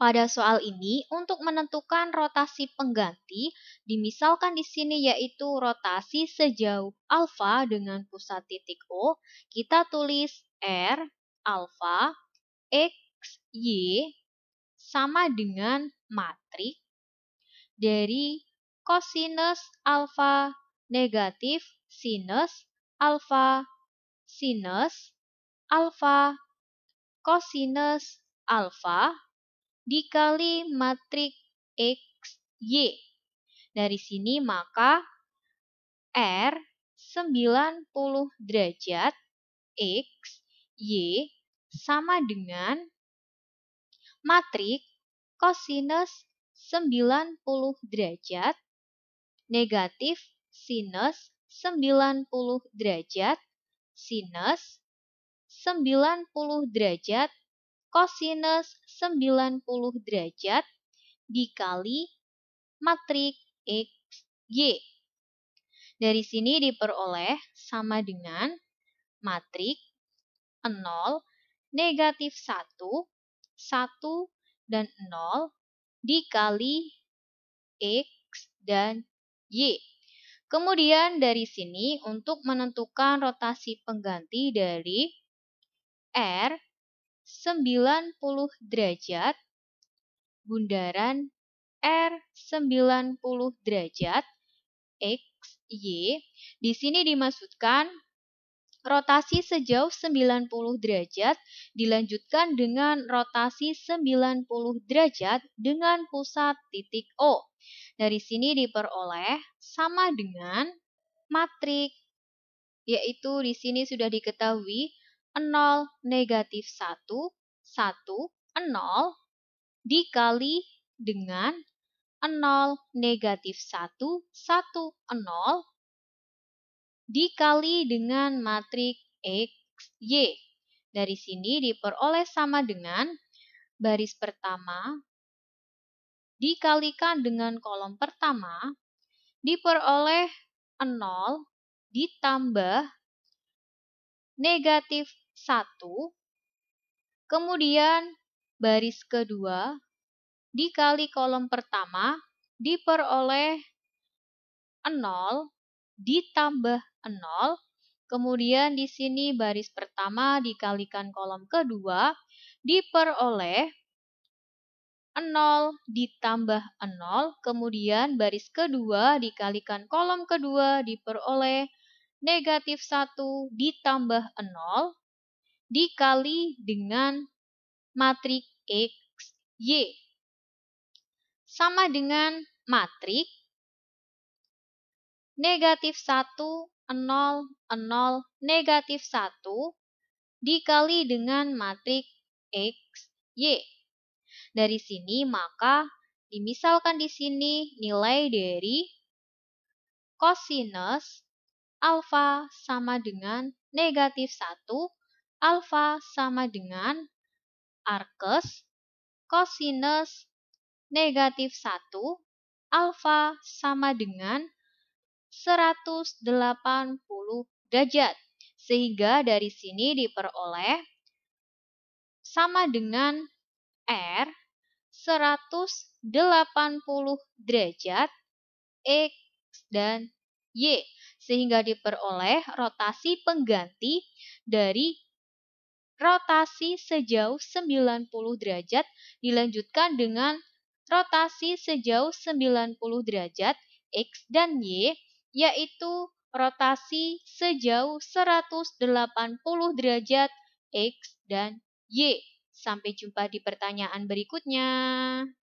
pada soal ini untuk menentukan rotasi pengganti dimisalkan di sini yaitu rotasi sejauh alfa dengan pusat titik O, kita tulis R alfa X Y sama dengan matrik dari kosinus alfa negatif sinus alfa sinus alfa kosinus alfa dikali matriks X, Y. Dari sini maka R 90 derajat X, Y sama dengan matriks kosinus 90 derajat negatif sinus 90 derajat sinus 90 derajat kosinus 90 derajat dikali matriks XY. Dari sini diperoleh sama dengan matriks 0, negatif 1, 1, dan 0 dikali X dan Y. Kemudian dari sini untuk menentukan rotasi pengganti dari R 90 derajat, bundaran R 90 derajat, X, Y. Di sini dimaksudkan rotasi sejauh 90 derajat dilanjutkan dengan rotasi 90 derajat dengan pusat titik O. Dari sini diperoleh sama dengan matrik, yaitu di sini sudah diketahui 0, negatif 1, 1, 0 dikali dengan 0, negatif 1, 1, 0 dikali dengan matriks X, Y. Dari sini diperoleh sama dengan baris pertama dikalikan dengan kolom pertama diperoleh 0 ditambah negatif 1. Kemudian baris kedua dikali kolom pertama diperoleh 0 ditambah 0. Kemudian di sini baris pertama dikalikan kolom kedua diperoleh 0 ditambah 0. Kemudian baris kedua dikalikan kolom kedua diperoleh negatif 1 ditambah 0 dikali dengan matriks X, Y. Sama dengan matriks negatif 1, 0, 0, negatif 1 dikali dengan matriks X, Y. Dari sini maka dimisalkan di sini nilai dari kosinus alfa sama dengan negatif 1, alfa sama dengan arcus cosinus negatif 1, alfa sama dengan 180 derajat. Sehingga dari sini diperoleh sama dengan R 180 derajat X dan Y sehingga diperoleh rotasi pengganti dari rotasi sejauh 90 derajat dilanjutkan dengan rotasi sejauh 90 derajat X dan Y yaitu rotasi sejauh 180 derajat X dan Y. Sampai jumpa di pertanyaan berikutnya.